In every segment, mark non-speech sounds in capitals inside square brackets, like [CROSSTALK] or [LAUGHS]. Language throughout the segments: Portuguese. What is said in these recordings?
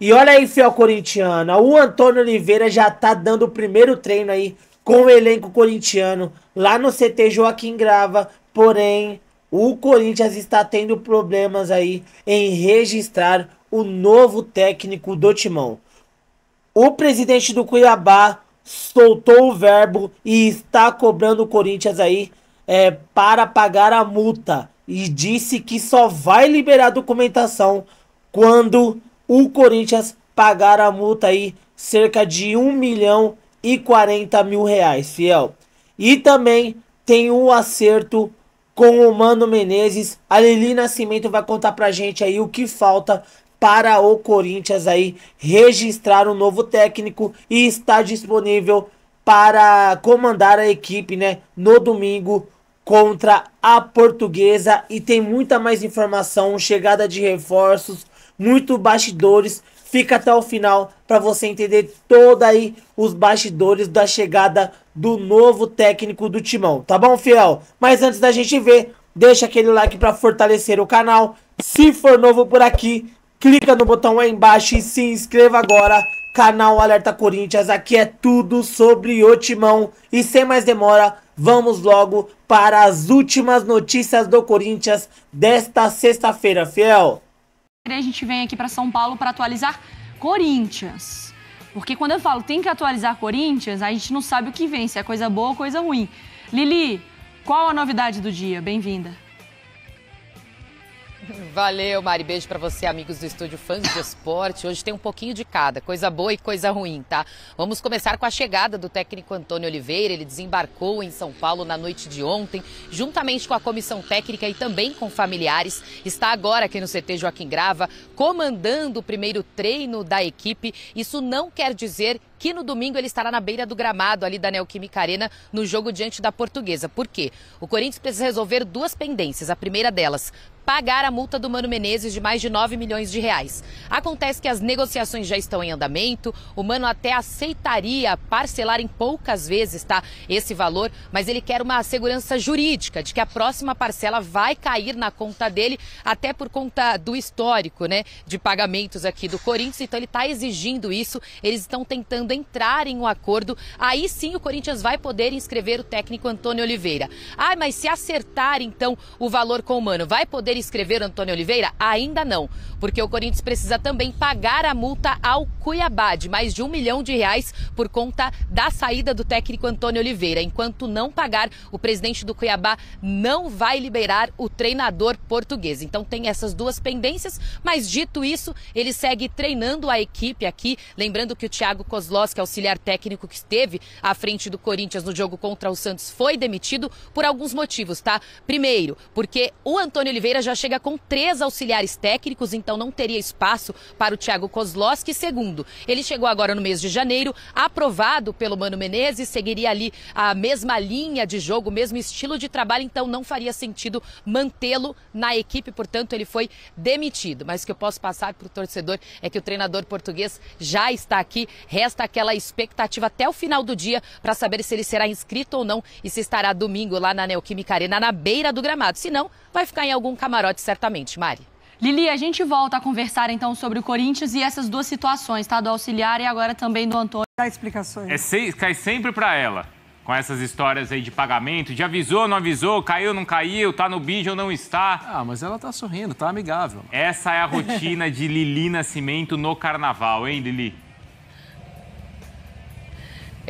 E olha aí, fiel corintiana, o Antônio Oliveira já tá dando o primeiro treino aí com o elenco corintiano lá no CT Joaquim Grava, porém o Corinthians está tendo problemas aí em registrar o novo técnico do Timão. O presidente do Cuiabá soltou o verbo e está cobrando o Corinthians aí é, para pagar a multa e disse que só vai liberar documentação quando o Corinthians pagar a multa aí, cerca de 1 milhão e 40 mil reais, fiel. E também tem um acerto com o Mano Menezes. A Lili Nascimento vai contar pra gente aí o que falta para o Corinthians aí registrar um novo técnico e estar disponível para comandar a equipe, né, no domingo contra a Portuguesa e tem muita mais informação, chegada de reforços, muito bastidores. Fica até o final para você entender toda aí os bastidores da chegada do novo técnico do Timão, tá bom, fiel? Mas antes da gente ver, deixa aquele like para fortalecer o canal. Se for novo por aqui, clica no botão aí embaixo e se inscreva agora. Canal Alerta Corinthians, aqui é tudo sobre o Timão. E sem mais demora, vamos logo para as últimas notícias do Corinthians desta sexta-feira, fiel. E a gente vem aqui para São Paulo para atualizar Corinthians. Porque quando eu falo tem que atualizar Corinthians, a gente não sabe o que vem, se é coisa boa ou coisa ruim. Lili, qual a novidade do dia? Bem-vinda. Valeu, Mari. Beijo para você, amigos do Estúdio Fãs de Esporte. Hoje tem um pouquinho de cada, coisa boa e coisa ruim, tá? Vamos começar com a chegada do técnico Antônio Oliveira. Ele desembarcou em São Paulo na noite de ontem, juntamente com a comissão técnica e também com familiares. Está agora aqui no CT Joaquim Grava, comandando o primeiro treino da equipe. Isso não quer dizer que no domingo ele estará na beira do gramado ali da Neoquímica Arena no jogo diante da Portuguesa. Por quê? O Corinthians precisa resolver duas pendências. A primeira delas, pagar a multa do Mano Menezes de mais de 9 milhões de reais. Acontece que as negociações já estão em andamento, o Mano até aceitaria parcelar em poucas vezes tá, esse valor, mas ele quer uma segurança jurídica de que a próxima parcela vai cair na conta dele, até por conta do histórico né, de pagamentos aqui do Corinthians. Então ele está exigindo isso, eles estão tentando entrar entrarem um acordo, aí sim o Corinthians vai poder inscrever o técnico Antônio Oliveira. Ah, mas se acertar então o valor com o Mano, vai poder inscrever Antônio Oliveira? Ainda não, porque o Corinthians precisa também pagar a multa ao Cuiabá de mais de um milhão de reais por conta da saída do técnico Antônio Oliveira. Enquanto não pagar, o presidente do Cuiabá não vai liberar o treinador português. Então tem essas duas pendências, mas dito isso, ele segue treinando a equipe aqui. Lembrando que o Thiago Kozlov Queiroz, que é auxiliar técnico que esteve à frente do Corinthians no jogo contra o Santos, foi demitido por alguns motivos, tá? Primeiro, porque o Antônio Oliveira já chega com três auxiliares técnicos, então não teria espaço para o Thiago Kozlowski. Segundo, ele chegou agora no mês de janeiro, aprovado pelo Mano Menezes, seguiria ali a mesma linha de jogo, o mesmo estilo de trabalho, então não faria sentido mantê-lo na equipe, portanto ele foi demitido. Mas o que eu posso passar para o torcedor é que o treinador português já está aqui, resta aquela expectativa até o final do dia para saber se ele será inscrito ou não e se estará domingo lá na Neoquímica Arena, na beira do gramado. Se não, vai ficar em algum camarote certamente, Mari. Lili, a gente volta a conversar então sobre o Corinthians e essas duas situações, tá? Do auxiliar e agora também do Antônio. Dá explicações. É Cai sempre para ela, com essas histórias aí de pagamento, de avisou, não avisou, caiu, não caiu, tá no bid ou não está. Ah, mas ela tá sorrindo, tá amigável. Essa é a rotina de Lili Nascimento no carnaval, hein, Lili?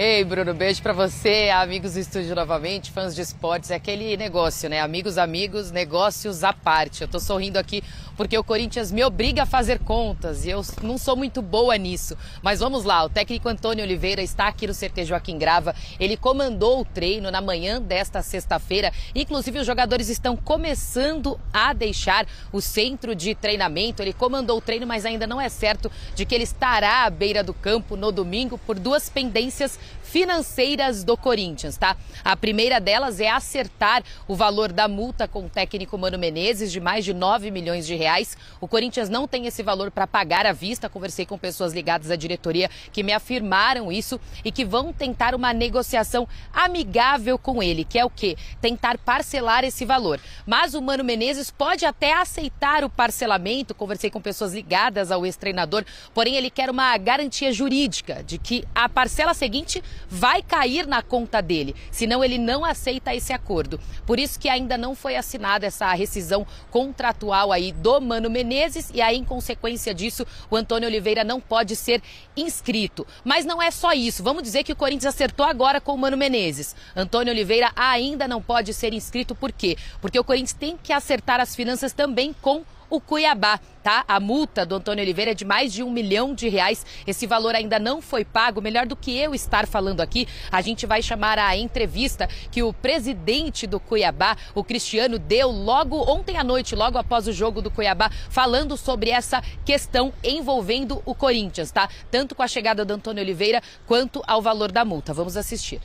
Ei, Bruno, beijo para você, amigos do estúdio novamente, fãs de esportes, é aquele negócio, né? Amigos, amigos, negócios à parte. Eu tô sorrindo aqui porque o Corinthians me obriga a fazer contas e eu não sou muito boa nisso. Mas vamos lá, o técnico Antônio Oliveira está aqui no CT Joaquim Grava. Ele comandou o treino na manhã desta sexta-feira. Inclusive, os jogadores estão começando a deixar o centro de treinamento. Ele comandou o treino, mas ainda não é certo de que ele estará à beira do campo no domingo por duas pendências financeiras do Corinthians, tá? A primeira delas é acertar o valor da multa com o técnico Mano Menezes de mais de 9 milhões de reais reais. O Corinthians não tem esse valor para pagar à vista. Conversei com pessoas ligadas à diretoria que me afirmaram isso e que vão tentar uma negociação amigável com ele, que é o quê? Tentar parcelar esse valor. Mas o Mano Menezes pode até aceitar o parcelamento. Conversei com pessoas ligadas ao ex-treinador, porém ele quer uma garantia jurídica de que a parcela seguinte vai cair na conta dele, senão ele não aceita esse acordo. Por isso que ainda não foi assinada essa rescisão contratual aí do Mano Menezes e aí, em consequência disso, o Antônio Oliveira não pode ser inscrito. Mas não é só isso. Vamos dizer que o Corinthians acertou agora com o Mano Menezes. Antônio Oliveira ainda não pode ser inscrito, por quê? Porque o Corinthians tem que acertar as finanças também com o o Cuiabá. Tá? A multa do Antônio Oliveira é de mais de um milhão de reais. Esse valor ainda não foi pago. Melhor do que eu estar falando aqui, a gente vai chamar a entrevista que o presidente do Cuiabá, o Cristiano, deu logo ontem à noite, logo após o jogo do Cuiabá, falando sobre essa questão envolvendo o Corinthians, tá? Tanto com a chegada do Antônio Oliveira quanto ao valor da multa. Vamos assistir.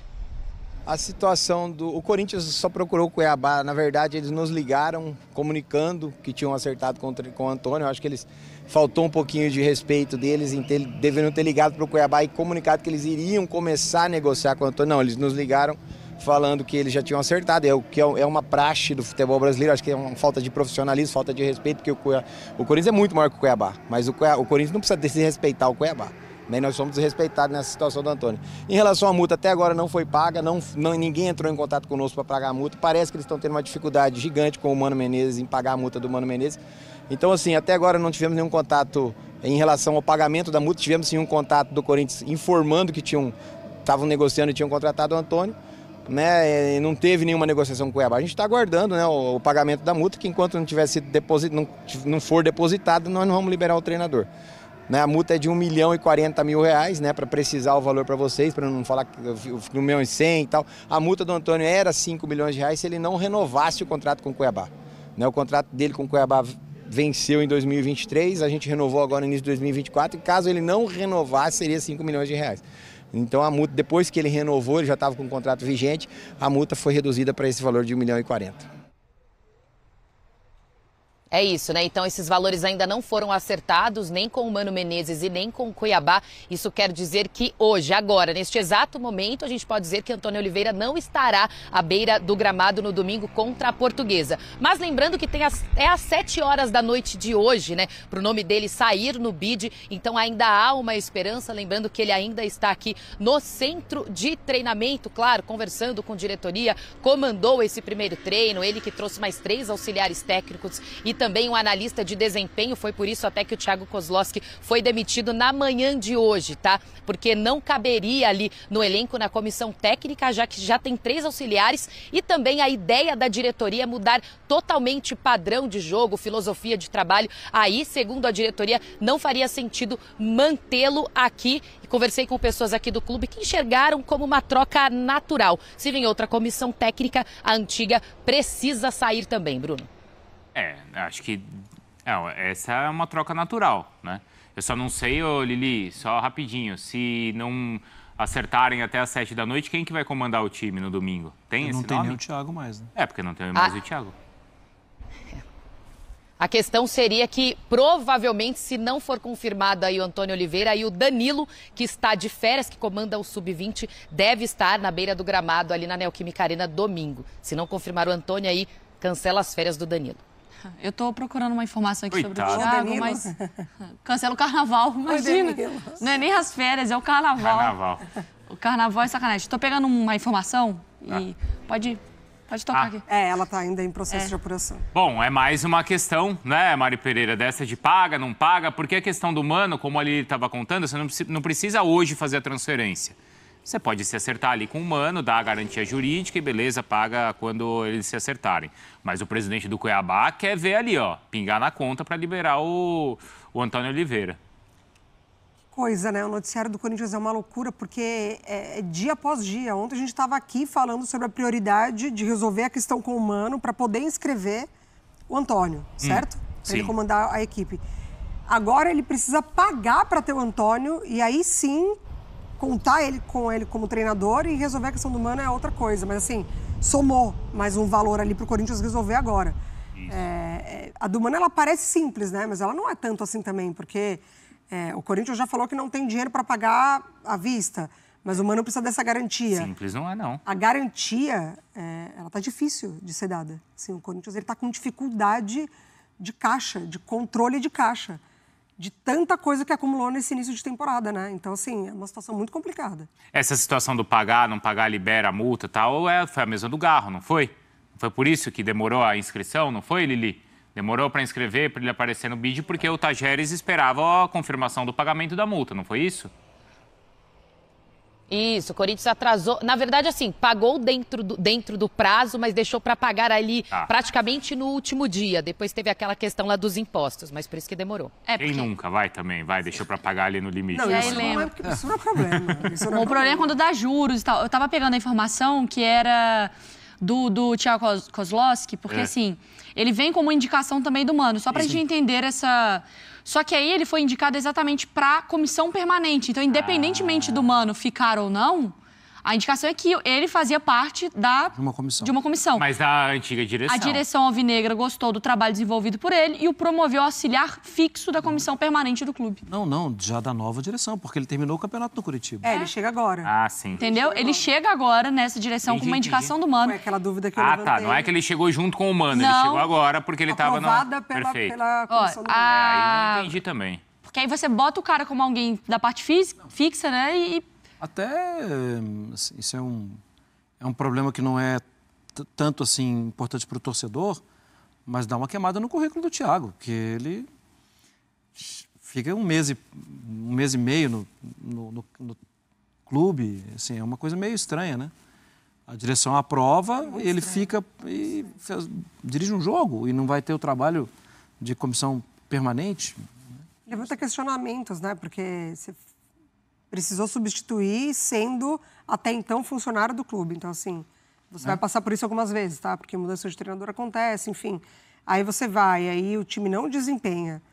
A situação do. O Corinthians só procurou o Cuiabá. Na verdade, eles nos ligaram comunicando que tinham acertado com com o Antônio. Eu acho que eles faltou um pouquinho de respeito deles em ter, deveriam ter ligado para o Cuiabá e comunicado que eles iriam começar a negociar com o Antônio. Não, eles nos ligaram falando que eles já tinham acertado. É o que é, é uma praxe do futebol brasileiro, acho que é uma falta de profissionalismo, falta de respeito, porque o, Cuiabá, o Corinthians é muito maior que o Cuiabá, mas o, Cuiabá, o Corinthians não precisa desrespeitar o Cuiabá. Né? Nós somos desrespeitados nessa situação do Antônio. Em relação à multa, até agora não foi paga, não, não ninguém entrou em contato conosco para pagar a multa. Parece que eles estão tendo uma dificuldade gigante com o Mano Menezes em pagar a multa do Mano Menezes. Então, assim, até agora não tivemos nenhum contato em relação ao pagamento da multa. Tivemos sim um contato do Corinthians informando que tinham estavam negociando e tinham contratado o Antônio. Né, não teve nenhuma negociação com o Cuiabá. A gente está aguardando né, o, o, pagamento da multa, que enquanto não, tiver deposit, não, não for depositado, nós não vamos liberar o treinador. Né, a multa é de 1 milhão e 40 mil reais, né? Para precisar o valor para vocês, para não falar que no meu e 100 e tal. A multa do Antônio era 5 milhões de reais se ele não renovasse o contrato com o Cuiabá. Né, o contrato dele com o Cuiabá venceu em 2023, a gente renovou agora no início de 2024, e caso ele não renovasse, seria 5 milhões de reais. Então a multa, depois que ele renovou, ele já estava com o contrato vigente, a multa foi reduzida para esse valor de 1 milhão e 40. É isso, né? Então esses valores ainda não foram acertados nem com o Mano Menezes e nem com o Cuiabá. Isso quer dizer que hoje, agora, neste exato momento, a gente pode dizer que Antônio Oliveira não estará à beira do gramado no domingo contra a Portuguesa. Mas lembrando que tem as, é às 7 horas da noite de hoje, né? Para o nome dele sair no bid, então ainda há uma esperança. Lembrando que ele ainda está aqui no centro de treinamento, claro, conversando com diretoria, comandou esse primeiro treino, ele que trouxe mais três auxiliares técnicos e também também um analista de desempenho. Foi por isso até que o Thiago Kozlowski foi demitido na manhã de hoje, tá? Porque não caberia ali no elenco, na comissão técnica, já que já tem três auxiliares e também a ideia da diretoria mudar totalmente padrão de jogo, filosofia de trabalho. Aí, segundo a diretoria, não faria sentido mantê-lo aqui. E conversei com pessoas aqui do clube que enxergaram como uma troca natural. Se vem outra comissão técnica, a antiga precisa sair também, Bruno. É, acho que. Não, é, essa é uma troca natural, né? Eu só não sei, ô Lili, só rapidinho, se não acertarem até as sete da noite, quem que vai comandar o time no domingo? Tem esse esse Não tem nome? nem o Thiago mais, né? É, porque não tem mais ah. o Thiago. A questão seria que, provavelmente, se não for confirmado aí o Antônio Oliveira, aí o Danilo, que está de férias, que comanda o Sub-20, deve estar na beira do gramado ali na Neoquímica Arena domingo. Se não confirmar o Antônio aí, cancela as férias do Danilo. [LAUGHS] Eu estou procurando uma informação aqui Coitado. sobre o Thiago, mas [LAUGHS] cancela o carnaval, imagina. Não é nem as férias, é o carnaval. Carnaval. O carnaval é sacanagem. Estou pegando uma informação e ah. pode Pode tocar ah. aqui. É, ela está ainda em processo é. de apuração. Bom, é mais uma questão, né, Mari Pereira, dessa de paga, não paga, porque a questão do mano, como ali estava contando, você não precisa hoje fazer a transferência. Você pode se acertar ali com o mano, dá a garantia jurídica e beleza, paga quando eles se acertarem. Mas o presidente do Cuiabá quer ver ali, ó, pingar na conta para liberar o, o Antônio Oliveira coisa, né? O noticiário do Corinthians é uma loucura, porque é, é dia após dia. Ontem a gente estava aqui falando sobre a prioridade de resolver a questão com o Mano para poder inscrever o Antônio, hum, certo? Hum, para ele comandar a equipe. Agora ele precisa pagar para ter o Antônio e aí sim contar ele com ele como treinador e resolver a questão do Mano é outra coisa. Mas assim, somou mais um valor ali para o Corinthians resolver agora. É, é, a do Mano, ela parece simples, né? Mas ela não é tanto assim também, porque é, o Corinthians já falou que não tem dinheiro para pagar à vista. Mas o Mano precisa dessa garantia. Simples não é, não. A garantia, é, ela tá difícil de ser dada. Assim, o Corinthians ele tá com dificuldade de caixa, de controle de caixa de tanta coisa que acumulou nesse início de temporada, né? Então, assim, é uma situação muito complicada. Essa situação do pagar, não pagar, libera a multa e tal, é, foi a mesma do Garro, não foi? Foi por isso que demorou a inscrição, não foi, Lili? Demorou para inscrever, para ele aparecer no bid, porque o Tajeres esperava a confirmação do pagamento da multa, não foi isso? Isso, o Corinthians atrasou. Na verdade, assim, pagou dentro do, dentro do prazo, mas deixou para pagar ali ah. praticamente no último dia. Depois teve aquela questão lá dos impostos, mas por isso que demorou. É porque... Quem nunca vai também, vai, deixou para pagar ali no limite. Não, isso, não é, porque isso não é problema. Não é o problema é quando dá juros e tal. Eu tava pegando a informação que era do, do Thiago Kozlowski, porque é. assim, ele vem como indicação também do Mano, só para gente entender essa. Só que aí ele foi indicado exatamente para comissão permanente. Então, independentemente ah. do Mano ficar ou não, a indicação é que ele fazia parte da... De uma comissão. De uma comissão. Mas da antiga direção. A direção alvinegra gostou do trabalho desenvolvido por ele e o promoveu auxiliar fixo da comissão permanente do clube. Não, não, já da nova direção, porque ele terminou o campeonato no Curitiba. É, ele chega agora. Ah, sim. Entendeu? Ele, ele chega agora nessa direção entendi, com uma indicação entendi. do Mano. Foi aquela dúvida que eu Ah, tá. Não é que ele chegou junto com o Mano, não. ele chegou agora porque ele estava na... Pela, Perfeito. pela comissão Ó, do Mano. A... É, aí entendi também. Porque aí você bota o cara como alguém da parte física, fixa, né? E, até assim, isso é um, é um problema que não é tanto assim importante para o torcedor, mas dá uma queimada no currículo do Thiago, que ele fica um mês e, um mês e meio no, no, no, no clube, assim, é uma coisa meio estranha, né? A direção aprova, é ele estranho. fica e dirige um jogo e não vai ter o trabalho de comissão permanente. Levanta questionamentos, né? Porque você precisou substituir sendo até então funcionário do clube. Então, assim, você é. vai passar por isso algumas vezes, tá? Porque mudança de treinador acontece, enfim. Aí você vai, aí o time não desempenha.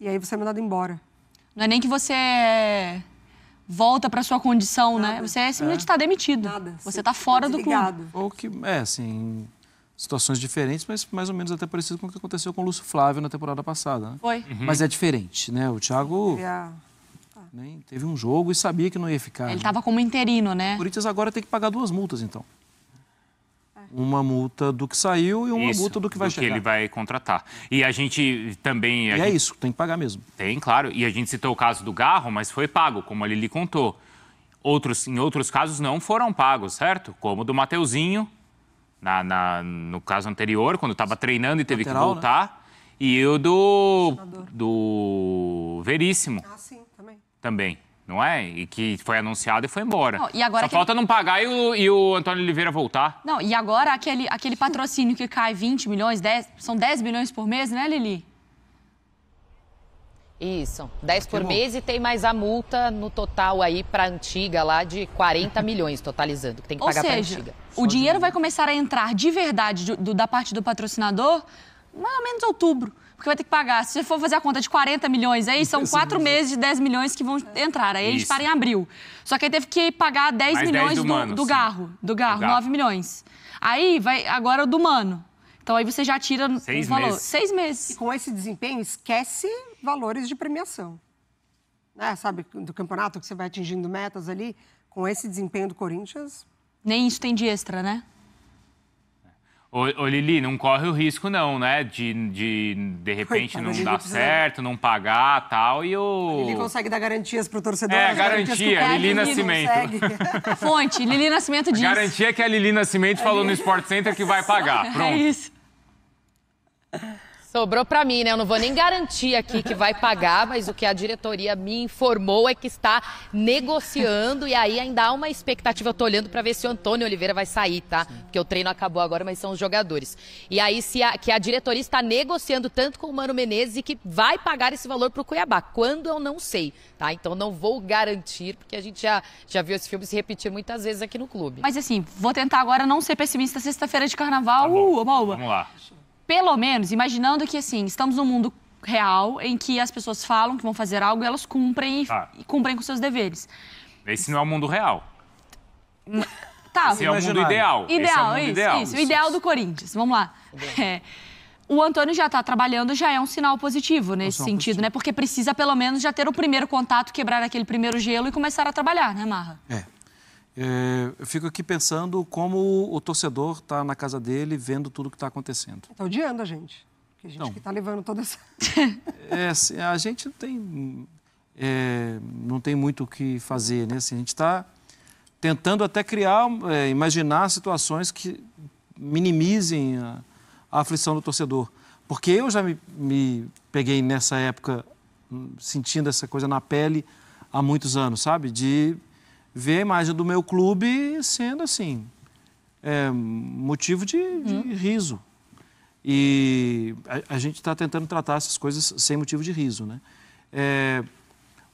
E aí você é mandado embora. Não é nem que você volta para sua condição, né? Nada. né? Você é, é. simplesmente está é. demitido. Nada. Você está fora tá do clube. Ou que, é, assim, situações diferentes, mas mais ou menos até parecido com o que aconteceu com o Lúcio Flávio na temporada passada. Né? Foi. Uhum. Mas é diferente, né? O Thiago. Né? teve um jogo e sabia que não ia ficar. Ele estava né? como interino, né? O Corinthians agora tem que pagar duas multas, então. É. Uma multa do que saiu e uma isso, multa do que vai do chegar. que ele vai contratar. E a gente também... A e é gente... é isso, tem que pagar mesmo. Tem, claro. E a gente citou o caso do Garro, mas foi pago, como a Lili contou. Outros, em outros casos não foram pagos, certo? Como o do Mateuzinho, na, na, no caso anterior, quando estava treinando e teve Lateral, que né? voltar. Né? E o do, do Veríssimo. Ah, sim também, não é? E que foi anunciado e foi embora. Não, e agora Só aquele... falta não pagar e o, e o, Antônio Oliveira voltar. Não, e agora aquele, aquele patrocínio que cai 20 milhões, 10, são 10 milhões por mês, né, Lili? Isso, 10 por mês e tem mais a multa no total aí para antiga lá de 40 [LAUGHS] milhões totalizando, que tem que Ou pagar para antiga. O dinheiro vai começar a entrar de verdade do, do, da parte do patrocinador mais ou menos outubro porque vai ter que pagar. Se você for fazer a conta de 40 milhões aí, são quatro meses de 10 milhões que vão entrar. Aí Isso. a gente para em abril. Só que aí teve que pagar 10 Mais milhões 10 do, do, mano, do, garro, do, garro. Do garro, 9 milhões. Aí vai agora o do mano. Então aí você já tira Seis o valor. Meses. Seis meses. E com esse desempenho, esquece valores de premiação. Né? Sabe, do campeonato que você vai atingindo metas ali. Com esse desempenho do Corinthians. Nem isso tem de extra, né? Ô, ô, Lili, não corre o risco não, né? De, de, de repente Coitada, não dar certo, não pagar tal, e o... Lili consegue dar garantias pro torcedor. É, garantia, Lili Nascimento. Fonte, Lili Nascimento disse. Garantia é que a Lili Nascimento é falou no Sport Center que vai pagar, [LAUGHS] é pronto. É isso. Sobrou para mim, né? Eu não vou nem garantir aqui que vai pagar, mas o que a diretoria me informou é que está negociando e aí ainda há uma expectativa. Eu tô olhando para ver se o Antônio Oliveira vai sair, tá? Sim. Porque o treino acabou agora, mas são os jogadores. E aí se a, que a diretoria está negociando tanto com o Mano Menezes e que vai pagar esse valor para o Cuiabá. Quando eu não sei, tá? Então não vou garantir, porque a gente já, já viu esse filme se repetir muitas vezes aqui no clube. Mas assim, vou tentar agora não ser pessimista sexta-feira de carnaval. Tá uh, uma, Vamos lá pelo menos, imaginando que assim, estamos num mundo real em que as pessoas falam que vão fazer algo e elas cumprem tá. e cumprem com seus deveres. Esse não é o mundo real. Tá. Esse é o mundo ideal. É ideal, é mundo isso, ideal. isso, O ideal do Corinthians. Vamos lá. É. O Antônio já está trabalhando, já é um sinal positivo nesse sentido, positivo. né? Porque precisa, pelo menos, já ter o primeiro contato, quebrar aquele primeiro gelo e começar a trabalhar, né, Marra? É. É, eu fico aqui pensando como o torcedor está na casa dele vendo tudo o que está acontecendo. Está odiando a gente. Que a gente não. que está levando toda essa. [LAUGHS] é, a gente tem, é, não tem muito o que fazer, né? Assim, a gente está tentando até criar, é, imaginar situações que minimizem a, a, aflição do torcedor. Porque eu já me, me peguei nessa época hum, sentindo essa coisa na pele há muitos anos, sabe? De ver a imagem do meu clube sendo assim é, motivo de, uhum. riso. E a, a gente está tentando tratar essas coisas sem motivo de riso, né? É,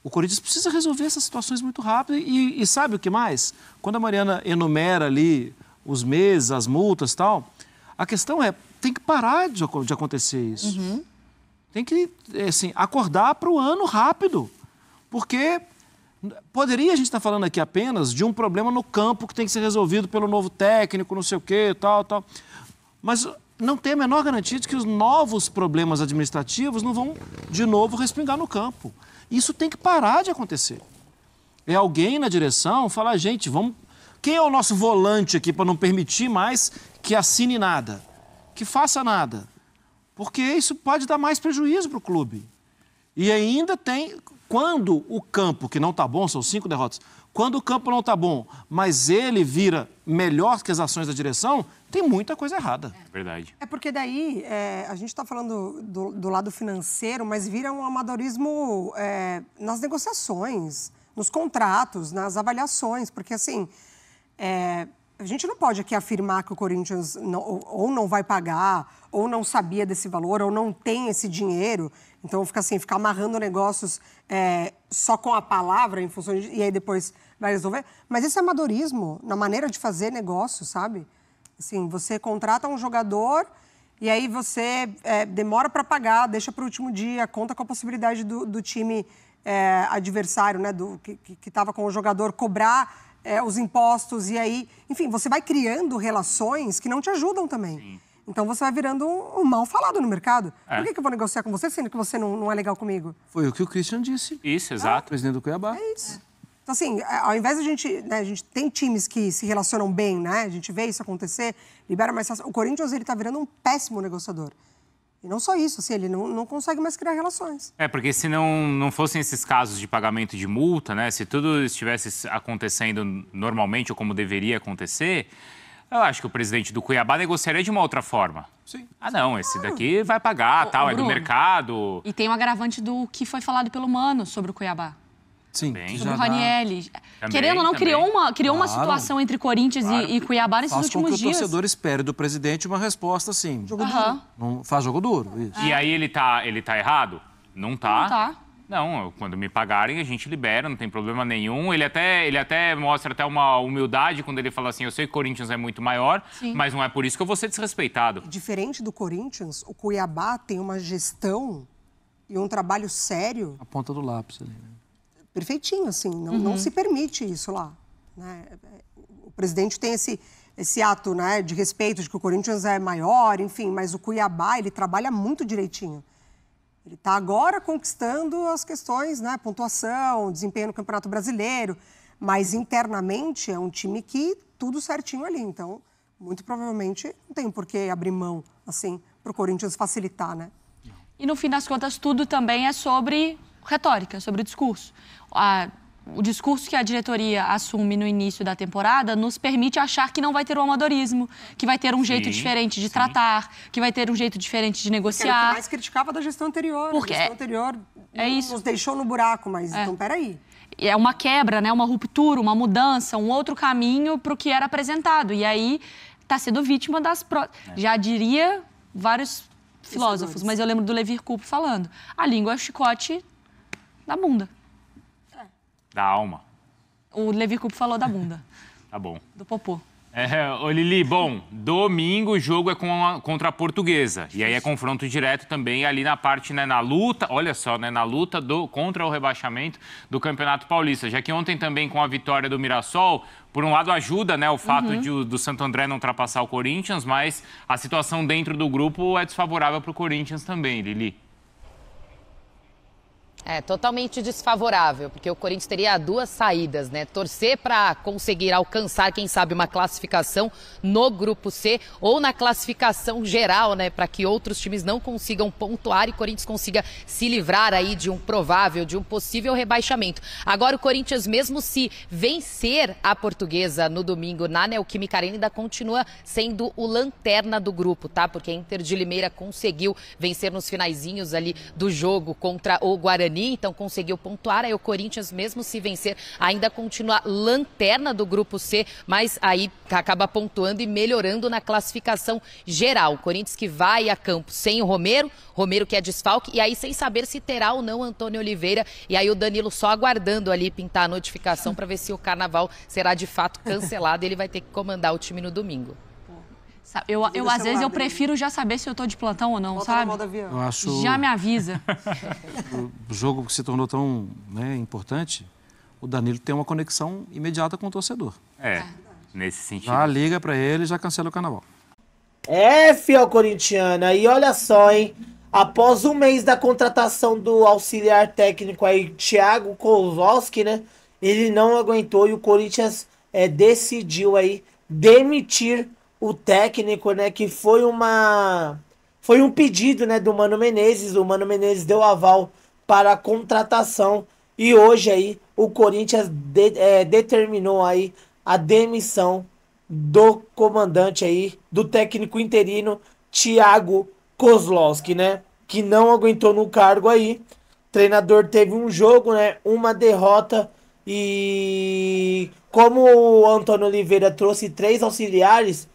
o Corinthians precisa resolver essas situações muito rápido. E, e, sabe o que mais? Quando a Mariana enumera ali os meses, as multas tal, a questão é, tem que parar de, de acontecer isso. Uhum. Tem que, é, assim, acordar para o ano rápido. Porque Poderia a gente estar tá falando aqui apenas de um problema no campo que tem que ser resolvido pelo novo técnico, não sei o quê, tal, tal. Mas não tem a menor garantia de que os novos problemas administrativos não vão de novo respingar no campo. Isso tem que parar de acontecer. É alguém na direção falar, gente, vamos. Quem é o nosso volante aqui para não permitir mais que assine nada, que faça nada? Porque isso pode dar mais prejuízo para o clube. E ainda tem quando o campo, que não está bom, são cinco derrotas, quando o campo não está bom, mas ele vira melhor que as ações da direção, tem muita coisa errada. É verdade. É porque daí é, a gente está falando do, do, lado financeiro, mas vira um amadorismo é, nas negociações, nos contratos, nas avaliações, porque assim. É, a gente não pode aqui afirmar que o Corinthians não, ou, ou não vai pagar, ou não sabia desse valor, ou não tem esse dinheiro. Então, fica assim, ficar amarrando negócios é, só com a palavra, em função de, e aí depois vai resolver. Mas esse é amadorismo na maneira de fazer negócio, sabe? Assim, você contrata um jogador e aí você é, demora para pagar, deixa para o último dia, conta com a possibilidade do, do time é, adversário, né, do, que estava com o jogador, cobrar é, os impostos, e aí, enfim, você vai criando relações que não te ajudam também. Sim. Então você vai virando um, mal falado no mercado. É. Por que, que eu vou negociar com você, sendo que você não, não é legal comigo? Foi o que o Christian disse. Isso, ah, exato. É. Presidente do Cuiabá. É isso. Então, assim, ao invés a gente. Né, a gente tem times que se relacionam bem, né? A gente vê isso acontecer, libera mais. O Corinthians, ele tá virando um péssimo negociador. E não só isso, assim, ele não, não consegue mais criar relações. É, porque se não, não fossem esses casos de pagamento de multa, né? Se tudo estivesse acontecendo normalmente ou como deveria acontecer, eu acho que o presidente do Cuiabá negociaria de uma outra forma. Sim. Ah, não, esse ah. daqui vai pagar, o, tal, o é do mercado. E tem o um agravante do que foi falado pelo Mano sobre o Cuiabá. Sim. Bem, sobre o Ranielli. Também, Querendo ou não, também. criou, uma, criou claro. uma situação entre Corinthians claro. e, e, Cuiabá nesses Faz últimos dias. com que o torcedor espere do presidente uma resposta assim. Jogo duro. Não, faz jogo duro, isso. E aí ele tá, ele tá errado? Não tá. Não tá. Não, quando me pagarem a gente libera, não tem problema nenhum. Ele até, ele até mostra até uma humildade quando ele fala assim: eu sei que o Corinthians é muito maior, Sim. mas não é por isso que eu vou ser desrespeitado. Diferente do Corinthians, o Cuiabá tem uma gestão e um trabalho sério. A ponta do lápis ali. Né? perfeitinho, assim, não, uhum. não se permite isso lá. Né? O presidente tem esse, esse ato né, de respeito de que o Corinthians é maior, enfim, mas o Cuiabá ele trabalha muito direitinho. Ele está agora conquistando as questões, né, pontuação, desempenho no Campeonato Brasileiro, mas internamente é um time que tudo certinho ali. Então, muito provavelmente não tem por que abrir mão assim para o Corinthians facilitar, né? E no fim das contas, tudo também é sobre retórica, sobre discurso a, o discurso que a diretoria assume no início da temporada nos permite achar que não vai ter o amadorismo, que vai ter um sim, jeito diferente de sim. tratar, que vai ter um jeito diferente de negociar. Porque era o que mais criticava da gestão anterior. Porque a gestão é- anterior é isso. nos deixou no buraco, mas é. então peraí. É uma quebra, né? uma ruptura, uma mudança, um outro caminho para o que era apresentado. E aí está sendo vítima das... Pro... É. Já diria vários filósofos, mas eu lembro do Levir Coupe falando, a língua é o chicote da bunda. Da alma. O Levi Cup falou da bunda. [LAUGHS] tá bom. Do popô. É, ô Lili, bom, domingo o jogo é com a, contra a portuguesa. E aí é confronto direto também ali na parte, né, na luta, olha só, né, na luta do, contra o rebaixamento do Campeonato Paulista. Já que ontem também com a vitória do Mirassol, por um lado ajuda, né, o fato uhum. de, do Santo André não ultrapassar o Corinthians, mas a situação dentro do grupo é desfavorável para o Corinthians também, Lili. É, totalmente desfavorável, porque o Corinthians teria duas saídas, né? Torcer para conseguir alcançar, quem sabe, uma classificação no grupo C ou na classificação geral, né? Para que outros times não consigam pontuar e o Corinthians consiga se livrar aí de um provável, de um possível rebaixamento. Agora, o Corinthians, mesmo se vencer a portuguesa no domingo na Neoquímica Arena, ainda continua sendo o lanterna do grupo, tá? Porque a Inter de Limeira conseguiu vencer nos finaizinhos ali do jogo contra o Guarani então conseguiu pontuar. Aí o Corinthians, mesmo se vencer, ainda continua lanterna do grupo C, mas aí acaba pontuando e melhorando na classificação geral. O Corinthians que vai a campo sem o Romero, Romero que é desfalque, e aí sem saber se terá ou não Antônio Oliveira. E aí o Danilo só aguardando ali pintar a notificação para ver se o carnaval será de fato cancelado. Ele vai ter que comandar o time no domingo. Eu, eu, é às vezes, eu prefiro já saber se eu tô de plantão ou não, Volta sabe? Eu acho... Já me avisa. [LAUGHS] o jogo que se tornou tão né, importante, o Danilo tem uma conexão imediata com o torcedor. É, é nesse sentido. Já liga para ele já cancela o carnaval. É, fiel corintiana. E olha só, hein? Após um mês da contratação do auxiliar técnico aí, Thiago Kozlowski, né? Ele não aguentou e o Corinthians é, decidiu aí demitir o técnico, né, que foi uma foi um pedido, né, do Mano Menezes, o Mano Menezes deu aval para a contratação e hoje aí o Corinthians de, é, determinou aí a demissão do comandante aí, do técnico interino Thiago Kozlowski, né, que não aguentou no cargo aí. O treinador teve um jogo, né, uma derrota e como o Antônio Oliveira trouxe três auxiliares,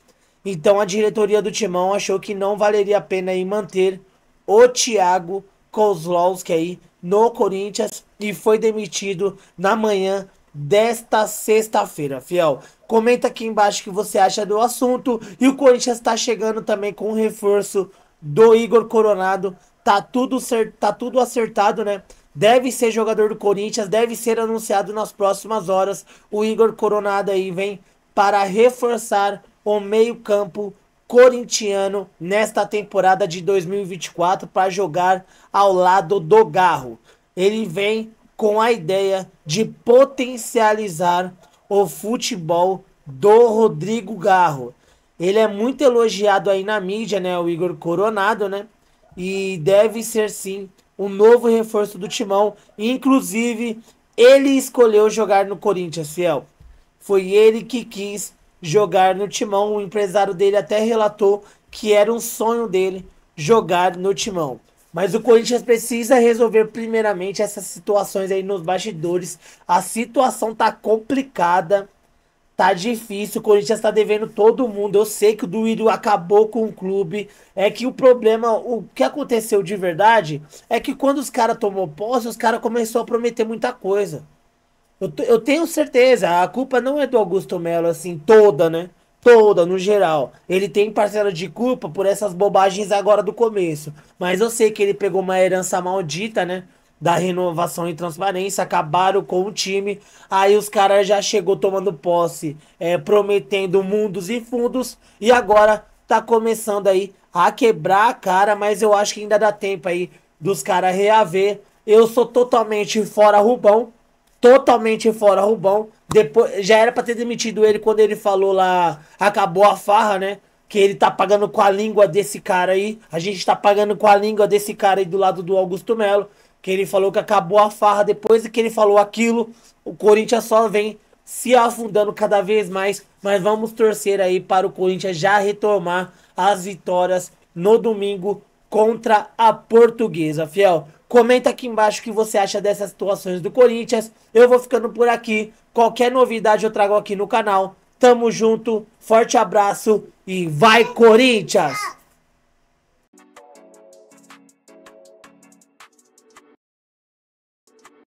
então a diretoria do Timão achou que não valeria a pena aí manter o Thiago Kozlowski aí no Corinthians e foi demitido na manhã desta sexta-feira, fiel. Comenta aqui embaixo o que você acha do assunto e o Corinthians está chegando também com um reforço do Igor Coronado. Tá tudo certo, tá tudo acertado, né? Deve ser jogador do Corinthians, deve ser anunciado nas próximas horas. O Igor Coronado aí vem para reforçar o meio-campo corintiano nesta temporada de 2024 para jogar ao lado do Garro. Ele vem com a ideia de potencializar o futebol do Rodrigo Garro. Ele é muito elogiado aí na mídia, né, o Igor Coronado, né? E deve ser sim um novo reforço do Timão, inclusive ele escolheu jogar no Corinthians, fiel. Foi ele que quis jogar no timão. O empresário dele até relatou que era um sonho dele jogar no timão. Mas o Corinthians precisa resolver primeiramente essas situações aí nos bastidores. A situação tá complicada, tá difícil. O Corinthians tá devendo todo mundo. Eu sei que o Duírio acabou com o clube. É que o problema, o que aconteceu de verdade, é que quando os caras tomou posse, os caras começaram a prometer muita coisa. Eu, eu tenho certeza, a culpa não é do Augusto Melo, assim, toda, né? Toda, no geral. Ele tem parcela de culpa por essas bobagens agora do começo. Mas eu sei que ele pegou uma herança maldita, né? Da renovação e transparência, acabaram com o time. Aí os caras já chegou tomando posse, é, prometendo mundos e fundos. E agora tá começando aí a quebrar a cara, mas eu acho que ainda dá tempo aí dos caras reaver. Eu sou totalmente fora Rubão, totalmente fora Rubão. Depois, já era para ter demitido ele quando ele falou lá, acabou a farra, né? Que ele tá pagando com a língua desse cara aí. A gente tá pagando com a língua desse cara aí do lado do Augusto Melo. Que ele falou que acabou a farra. Depois que ele falou aquilo, o Corinthians só vem se afundando cada vez mais. Mas vamos torcer aí para o Corinthians já retomar as vitórias no domingo contra a Portuguesa, fiel. Comenta aqui embaixo o que você acha dessas situações do Corinthians. Eu vou ficando por aqui. Qualquer novidade eu trago aqui no canal. Tamo junto, forte abraço e vai Corinthians!